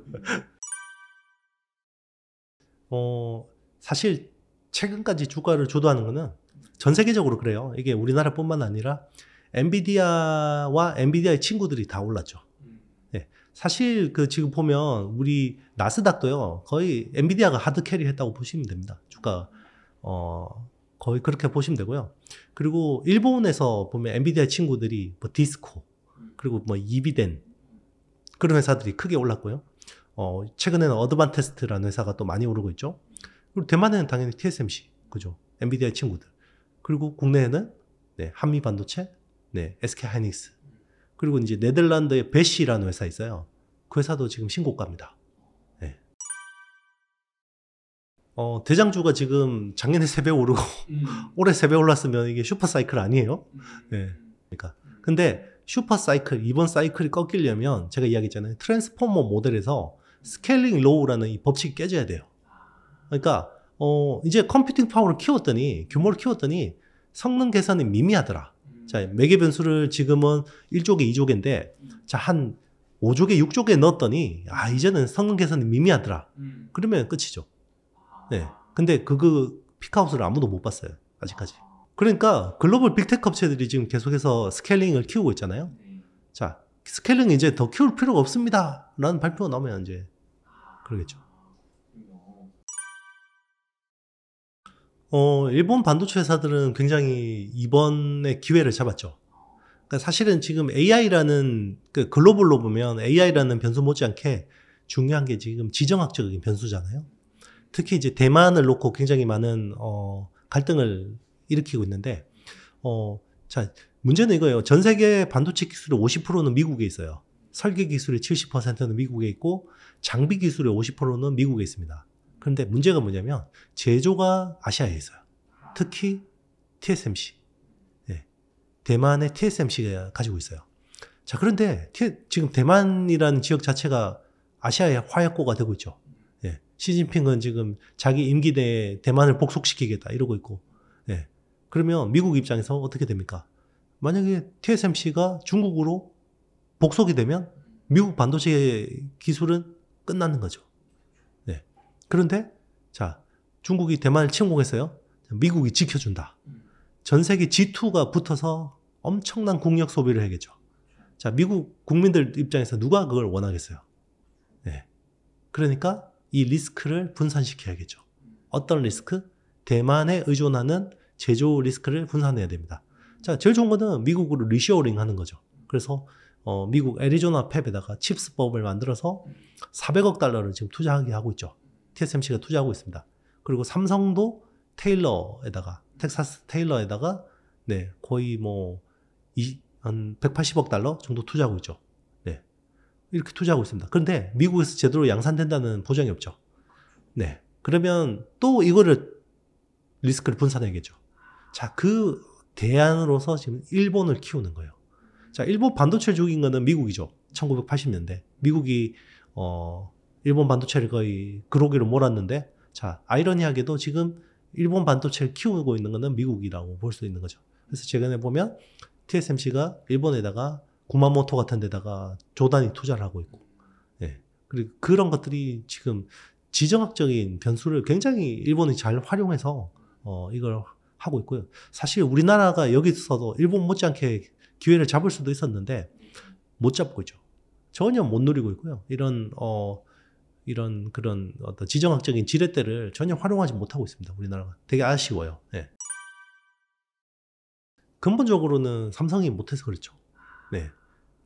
어 사실 최근까지 주가를 주도하는 거는 전 세계적으로 그래요. 이게 우리나라뿐만 아니라 엔비디아와 엔비디아의 친구들이 다 올랐죠. 네. 사실 그 지금 보면 우리 나스닥도요 거의 엔비디아가 하드 캐리 했다고 보시면 됩니다. 주가 어 거의 그렇게 보시면 되고요. 그리고 일본에서 보면 엔비디아 친구들이 뭐 디스코 그리고 뭐 이비덴 그런 회사들이 크게 올랐고요. 어 최근에는 어드반테스트라는 회사가 또 많이 오르고 있죠. 그리고 대만에는 당연히 TSMC, 그죠? 엔비디아 친구들. 그리고 국내에는 네, 한미 반도체, 네, SK 하이닉스. 그리고 이제 네덜란드의 베시라는 회사 있어요. 그 회사도 지금 신고가입니다. 네. 어, 대장주가 지금 작년에 세 배 오르고 음. 올해 세 배 올랐으면 이게 슈퍼 사이클 아니에요? 음. 네. 그러니까 근데 슈퍼 사이클 이번 사이클이 꺾이려면 제가 이야기했잖아요. 트랜스포머 모델에서 스케일링 로우라는 이 법칙이 깨져야 돼요. 그러니까 어 이제 컴퓨팅 파워를 키웠더니 규모를 키웠더니 성능 계산이 미미하더라. 음. 자, 매개 변수를 지금은 1조개, 2조개인데 음. 자, 한 5조개, 6조개 넣었더니 아, 이제는 성능 계산이 미미하더라. 음. 그러면 끝이죠. 아. 네. 근데 그 그피카스를 아무도 못 봤어요. 아직까지. 그러니까 글로벌 빅테크 업체들이 지금 계속해서 스케일링을 키우고 있잖아요. 네. 자, 스케일링 이제 더 키울 필요가 없습니다. 라는 발표가 나오면 이제 그러겠죠. 어, 일본 반도체 회사들은 굉장히 이번에 기회를 잡았죠. 그러니까 사실은 지금 AI라는 그 글로벌로 보면 AI라는 변수 못지않게 중요한 게 지금 지정학적인 변수잖아요. 특히 이제 대만을 놓고 굉장히 많은 어, 갈등을 일으키고 있는데 어, 자 문제는 이거예요. 전 세계 반도체 기술의 50%는 미국에 있어요. 설계 기술의 70%는 미국에 있고 장비 기술의 50%는 미국에 있습니다. 그런데 문제가 뭐냐면 제조가 아시아에 있어요. 특히 TSMC. 네. 대만의 TSMC가 가지고 있어요. 자, 그런데 지금 대만이라는 지역 자체가 아시아의 화약고가 되고 있죠. 예. 시진핑은 지금 자기 임기 내에 대만을 복속시키겠다 이러고 있고. 예. 그러면 미국 입장에서 어떻게 됩니까? 만약에 TSMC가 중국으로 복속이 되면 미국 반도체 기술은 끝나는 거죠. 그런데 자 중국이 대만을 침공했어요. 미국이 지켜준다. 전 세계 G2가 붙어서 엄청난 국력 소비를 하겠죠. 자 미국 국민들 입장에서 누가 그걸 원하겠어요? 네. 그러니까 이 리스크를 분산시켜야겠죠. 어떤 리스크? 대만에 의존하는 제조 리스크를 분산해야 됩니다. 자, 제일 좋은 거는 미국으로 리쇼어링 하는 거죠. 그래서 어, 미국 애리조나 팹에다가 칩스법을 만들어서 400억 달러를 지금 투자하게 하고 있죠. TSMC가 투자하고 있습니다. 그리고 삼성도 테일러에다가 텍사스 테일러에다가 네 거의 뭐 이, 한 180억 달러 정도 투자하고 있죠. 네 이렇게 투자하고 있습니다. 그런데 미국에서 제대로 양산된다는 보장이 없죠. 네 그러면 또 이거를 리스크를 분산해야겠죠. 자 그 대안으로서 지금 일본을 키우는 거예요. 자 일본 반도체를 죽인 거는 미국이죠. 1980년대 미국이 어 일본 반도체를 거의 그로기로 몰았는데 자 아이러니하게도 지금 일본 반도체를 키우고 있는 것은 미국이라고 볼 수 있는 거죠. 그래서 최근에 보면 TSMC가 일본에다가 구마모토 같은 데다가 조단이 투자를 하고 있고, 예. 그리고 그런 것들이 지금 지정학적인 변수를 굉장히 일본이 잘 활용해서 어, 이걸 하고 있고요. 사실 우리나라가 여기서도 일본 못지않게 기회를 잡을 수도 있었는데 못 잡고 있죠. 전혀 못 누리고 있고요. 이런 어, 이런 그런 어떤 지정학적인 지렛대를 전혀 활용하지 못하고 있습니다. 우리나라가 되게 아쉬워요. 네. 근본적으로는 삼성이 못해서 그렇죠. 네.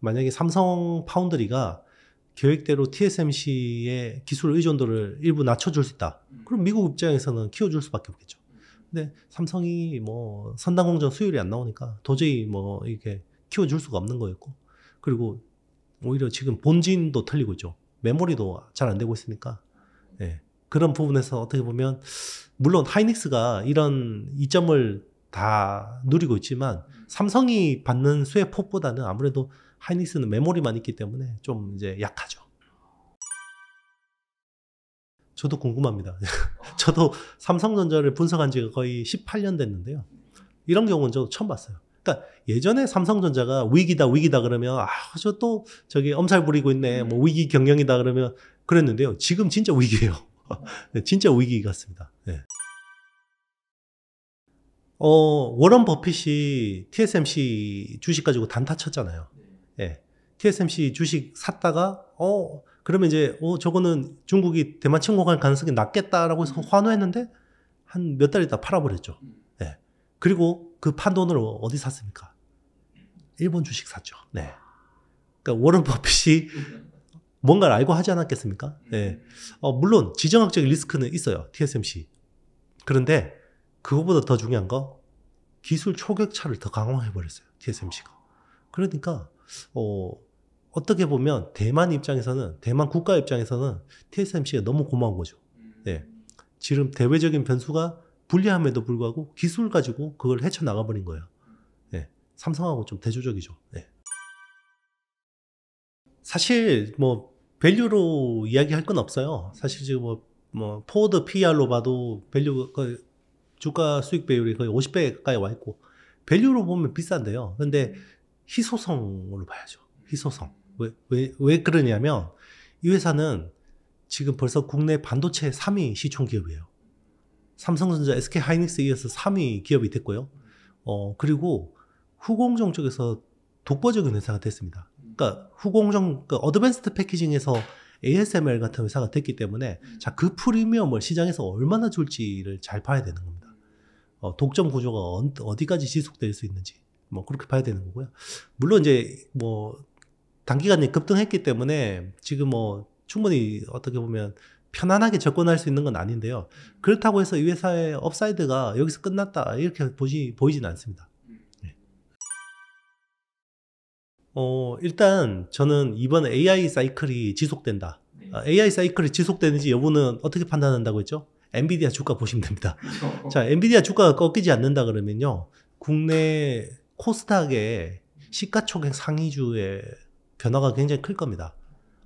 만약에 삼성 파운드리가 계획대로 TSMC의 기술 의존도를 일부 낮춰줄 수 있다. 음. 그럼 미국 입장에서는 키워줄 수밖에 없겠죠. 음. 근데 삼성이 뭐 선당공정 수율이 안 나오니까 도저히 뭐 이렇게 키워줄 수가 없는 거였고 그리고 오히려 지금 본진도 틀리고 있죠. 메모리도 잘 안 되고 있으니까 예. 그런 부분에서 어떻게 보면 물론 하이닉스가 이런 이점을 다 누리고 있지만 삼성이 받는 수혜 폭보다는 아무래도 하이닉스는 메모리만 있기 때문에 좀 이제 약하죠. 저도 궁금합니다. 저도 삼성전자를 분석한 지가 거의 18년 됐는데요. 이런 경우는 저도 처음 봤어요. 그러니까 예전에 삼성전자가 위기다 위기다 그러면 아 저 또 저기 엄살 부리고 있네 뭐 음. 위기 경영이다 그러면 그랬는데요 지금 진짜 위기예요 네, 진짜 위기 같습니다 네. 어 워런 버핏이 TSMC 주식 가지고 단타 쳤잖아요 예 네. TSMC 주식 샀다가 어 그러면 이제 어 저거는 중국이 대만 침공할 가능성이 낮겠다라고 해서 음. 환호했는데 한 몇 달 있다 팔아버렸죠. 음. 그리고 그판 돈으로 어디 샀습니까? 일본 주식 샀죠. 네. 그러니까 워런 버핏이 뭔가를 알고 하지 않았겠습니까? 네. 어, 물론 지정학적 리스크는 있어요. TSMC. 그런데 그거보다 더 중요한 거 기술 초격차를 더 강화해 버렸어요. TSMC가. 그러니까 어, 어떻게 보면 대만 입장에서는 대만 국가 입장에서는 TSMC가 너무 고마운 거죠. 네. 지금 대외적인 변수가 불리함에도 불구하고 기술 가지고 그걸 헤쳐나가버린 거예요. 네. 삼성하고 좀 대조적이죠. 네. 사실 뭐 밸류로 이야기할 건 없어요. 사실 지금 뭐, 뭐포드 p r 로 봐도 밸류가 주가 수익 배율이 거의 50배 가까이 와 있고 밸류로 보면 비싼데요. 근데 희소성으로 봐야죠. 희소성. 왜, 왜, 왜 그러냐면 이 회사는 지금 벌써 국내 반도체 3위 시총 기업이에요. 삼성전자, SK 하이닉스에 이어서 3위 기업이 됐고요. 어, 그리고 후공정 쪽에서 독보적인 회사가 됐습니다. 그러니까 후공정, 그러니까 어드밴스드 패키징에서 ASML 같은 회사가 됐기 때문에 자, 그 프리미엄을 시장에서 얼마나 줄지를 잘 봐야 되는 겁니다. 어, 독점 구조가 어, 어디까지 지속될 수 있는지 뭐 그렇게 봐야 되는 거고요. 물론 이제 뭐 단기간에 급등했기 때문에 지금 뭐 충분히 어떻게 보면 편안하게 접근할 수 있는 건 아닌데요. 음. 그렇다고 해서 이 회사의 업사이드가 여기서 끝났다 이렇게 보지 보이진 않습니다. 음. 네. 어, 일단 저는 이번 AI 사이클이 지속된다. 네. 아, AI 사이클이 지속되는지 여부는 어떻게 판단한다고 했죠? 엔비디아 주가 보시면 됩니다. 그렇죠. 자, 엔비디아 주가가 꺾이지 않는다 그러면요. 국내 코스닥의 시가총액 상위주의 변화가 굉장히 클 겁니다.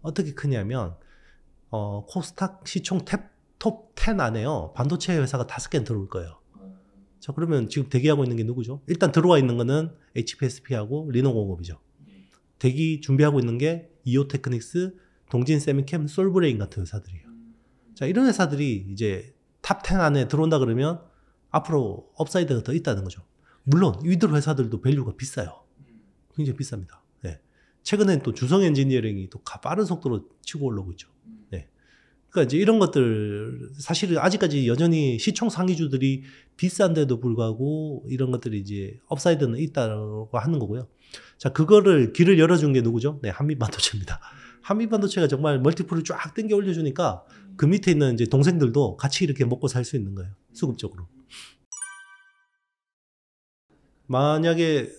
어떻게 크냐면 어, 코스닥 시총 탭, 톱10 안에요. 반도체 회사가 다섯 개는 들어올 거예요. 자, 그러면 지금 대기하고 있는 게 누구죠? 일단 들어와 있는 거는 HPSP하고 리노공업이죠. 대기 준비하고 있는 게 이오테크닉스, 동진 세미캠, 솔브레인 같은 회사들이에요. 자, 이런 회사들이 이제 탑10 안에 들어온다 그러면 앞으로 업사이드가 더 있다는 거죠. 물론 위들 회사들도 밸류가 비싸요. 굉장히 비쌉니다. 예. 최근엔 또 주성 엔지니어링이 또 빠른 속도로 치고 올라오고 있죠. 예. 그러니까 이제 이런 것들 사실 은 아직까지 여전히 시총 상위주들이 비싼데도 불구하고 이런 것들이 이제 업사이드는 있다고 하는 거고요. 자 그거를 길을 열어준 게 누구죠? 네 한미 반도체입니다. 한미 반도체가 정말 멀티플을 쫙 땡겨 올려주니까 그 밑에 있는 이제 동생들도 같이 이렇게 먹고 살 수 있는 거예요. 수급적으로. 만약에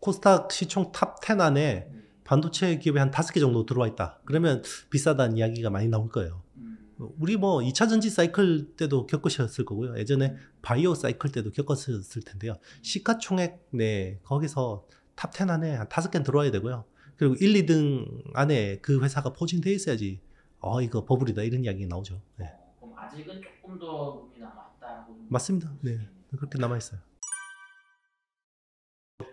코스닥 시총 탑10 안에 반도체 기업에 한 다섯 개 정도 들어와 있다. 그러면 비싸다는 이야기가 많이 나올 거예요. 음. 우리 뭐 2차 전지 사이클 때도 겪으셨을 거고요. 예전에 바이오 사이클 때도 겪었을 텐데요. 시가총액 네, 거기서 탑 10 안에 한 다섯 개 들어와야 되고요. 그리고 1, 2등 안에 그 회사가 포진돼 있어야지 어 이거 버블이다 이런 이야기 가 나오죠. 네. 어, 그럼 아직은 조금 더 남아 다 맞습니다. 네, 음. 그렇게 남아 있어요.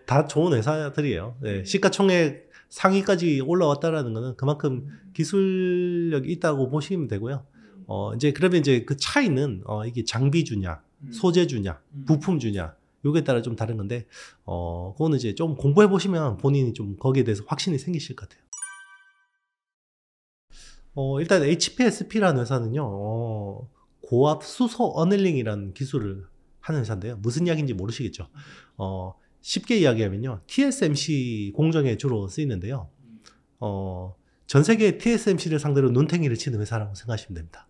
다 좋은 회사들이에요. 네, 시가총액 상위까지 올라왔다라는 거는 그만큼 기술력이 있다고 보시면 되고요. 어, 이제 그러면 이제 그 차이는 어, 이게 장비주냐, 음. 소재주냐, 음. 부품주냐, 요게 따라 좀 다른 건데, 어, 그거는 이제 좀 공부해 보시면 본인이 좀 거기에 대해서 확신이 생기실 것 같아요. 어, 일단 HPSP라는 회사는요, 어, 고압 수소 어닐링이라는 기술을 하는 회사인데요. 무슨 이야기인지 모르시겠죠. 어, 쉽게 이야기하면요. TSMC 공정에 주로 쓰이는데요. 어, 전 세계 TSMC를 상대로 눈탱이를 치는 회사라고 생각하시면 됩니다.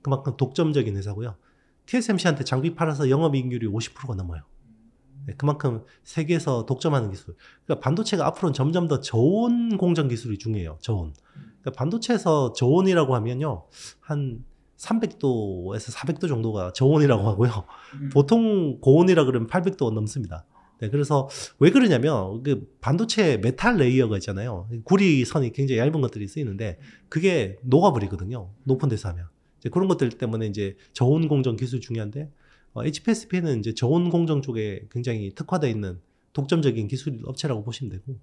그만큼 독점적인 회사고요. TSMC한테 장비 팔아서 영업이익률이 50%가 넘어요. 네, 그만큼 세계에서 독점하는 기술. 그러니까 반도체가 앞으로는 점점 더 저온 공정 기술이 중요해요. 저온. 그러니까 반도체에서 저온이라고 하면요. 한 300도에서 400도 정도가 저온이라고 하고요. 음. 보통 고온이라 그러면 800도 넘습니다. 네, 그래서 왜 그러냐면 그 반도체 메탈 레이어가 있잖아요. 구리 선이 굉장히 얇은 것들이 쓰이는데 그게 녹아버리거든요. 높은 데서 하면. 이제 그런 것들 때문에 이제 저온 공정 기술 중요한데 어, HPSP는 이제 저온 공정 쪽에 굉장히 특화되어 있는 독점적인 기술 업체라고 보시면 되고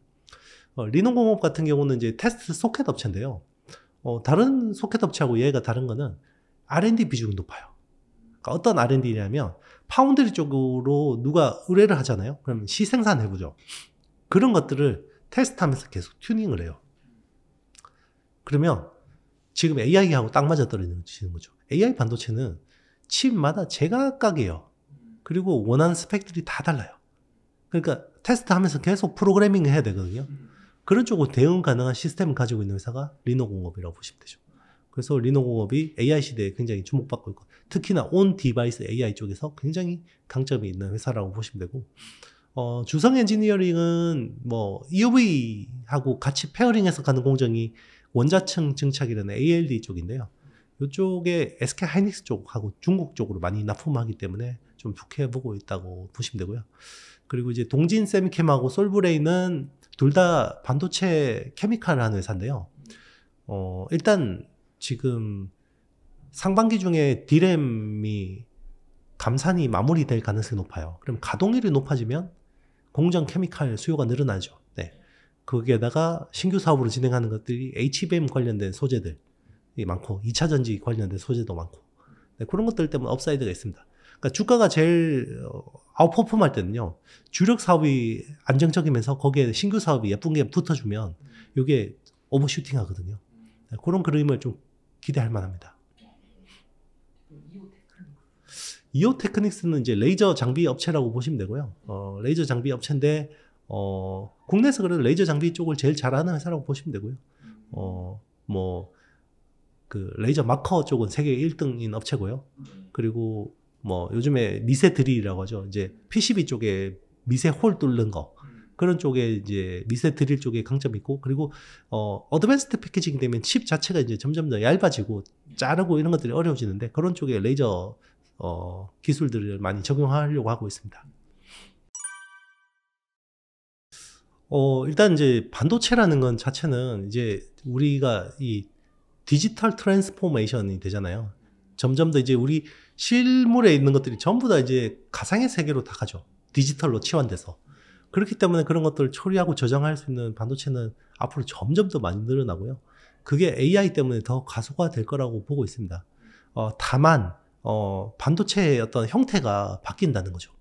어, 리노공업 같은 경우는 이제 테스트 소켓 업체인데요. 어, 다른 소켓 업체하고 얘가 다른 거는 R&D 비중이 높아요. 그러니까 어떤 R&D냐면 파운드리 쪽으로 누가 의뢰를 하잖아요. 그러면 시생산 해보죠. 그런 것들을 테스트하면서 계속 튜닝을 해요. 그러면 지금 AI하고 딱 맞아떨어지는 거죠. AI 반도체는 칩마다 제각각이에요. 그리고 원하는 스펙들이 다 달라요. 그러니까 테스트하면서 계속 프로그래밍을 해야 되거든요. 음. 그런 쪽으로 대응 가능한 시스템을 가지고 있는 회사가 리노공업이라고 보시면 되죠. 그래서 리노공업이 AI 시대에 굉장히 주목받고 있고 특히나 온 디바이스 AI 쪽에서 굉장히 강점이 있는 회사라고 보시면 되고 어, 주성 엔지니어링은 뭐 EUV하고 같이 페어링해서 가는 공정이 원자층 증착이라는 ALD 쪽인데요. 이쪽에 SK 하이닉스 쪽하고 중국 쪽으로 많이 납품하기 때문에 좀 좋게 보고 있다고 보시면 되고요. 그리고 이제 동진 세미캠하고 솔브레이는 둘 다 반도체 케미칼 하는 회사인데요. 어, 일단 지금 상반기 중에 디램이 감산이 마무리될 가능성이 높아요. 그럼 가동률이 높아지면 공정 케미칼 수요가 늘어나죠. 네. 거기에다가 신규 사업으로 진행하는 것들이 HBM 관련된 소재들이 많고 2차 전지 관련된 소재도 많고 네. 그런 것들 때문에 업사이드가 있습니다. 그러니까 주가가 제일 어, 아웃퍼폼할 때는요. 주력 사업이 안정적이면서 거기에 신규 사업이 예쁜 게 붙어주면 이게 오버슈팅 하거든요. 네. 그런 그림을 좀 기대할 만합니다. 이오 테크닉스는 이제 레이저 장비 업체라고 보시면 되고요. 어, 레이저 장비 업체인데 어, 국내에서 그래도 레이저 장비 쪽을 제일 잘하는 회사라고 보시면 되고요. 어, 뭐, 그, 레이저 마커 쪽은 세계 1등인 업체고요. 그리고 뭐, 요즘에 미세 드릴이라고 하죠. 이제 PCB 쪽에 미세 홀 뚫는 거. 그런 쪽에 이제 미세 드릴 쪽에 강점이 있고 그리고 어 어드밴스드 패키징 되면 칩 자체가 이제 점점 더 얇아지고 자르고 이런 것들이 어려워지는데 그런 쪽에 레이저 어 기술들을 많이 적용하려고 하고 있습니다. 어 일단 이제 반도체라는 건 자체는 이제 우리가 이 디지털 트랜스포메이션이 되잖아요. 점점 더 이제 우리 실물에 있는 것들이 전부 다 이제 가상의 세계로 다 가죠. 디지털로 치환돼서. 그렇기 때문에 그런 것들을 처리하고 저장할 수 있는 반도체는 앞으로 점점 더 많이 늘어나고요. 그게 AI 때문에 더 가속화 될 거라고 보고 있습니다. 어, 다만, 어, 반도체의 어떤 형태가 바뀐다는 거죠.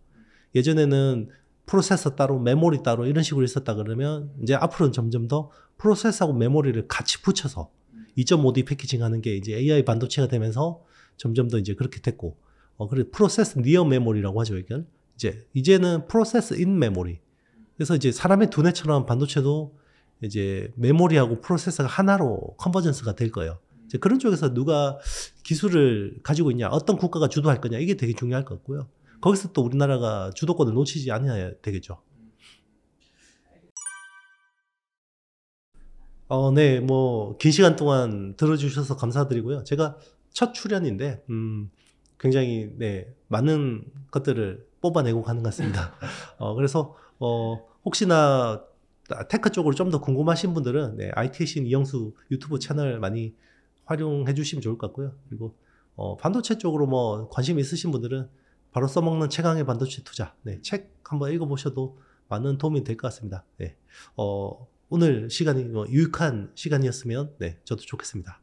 예전에는 프로세서 따로, 메모리 따로 이런 식으로 있었다 그러면 이제 앞으로는 점점 더 프로세스하고 메모리를 같이 붙여서 2.5D 패키징 하는 게 이제 AI 반도체가 되면서 점점 더 이제 그렇게 됐고, 어, 그리고 프로세스 니어 메모리라고 하죠, 이걸. 이제, 이제는 프로세스 인 메모리. 그래서 이제 사람의 두뇌처럼 반도체도 이제 메모리하고 프로세서가 하나로 컨버전스가 될 거예요. 이제 그런 쪽에서 누가 기술을 가지고 있냐, 어떤 국가가 주도할 거냐, 이게 되게 중요할 것 같고요. 거기서 또 우리나라가 주도권을 놓치지 않아야 되겠죠. 어, 네, 뭐, 긴 시간 동안 들어주셔서 감사드리고요. 제가 첫 출연인데, 음, 굉장히, 네, 많은 것들을 뽑아내고 가는 것 같습니다. 어, 그래서, 어, 혹시나 아, 테크 쪽으로 좀 더 궁금하신 분들은 네, IT 신 이영수 유튜브 채널 많이 활용해 주시면 좋을 것 같고요. 그리고 어, 반도체 쪽으로 뭐 관심 있으신 분들은 바로 써먹는 최강의 반도체 투자 네, 책 한번 읽어보셔도 많은 도움이 될 것 같습니다. 네, 어, 오늘 시간이 뭐 유익한 시간이었으면 네, 저도 좋겠습니다.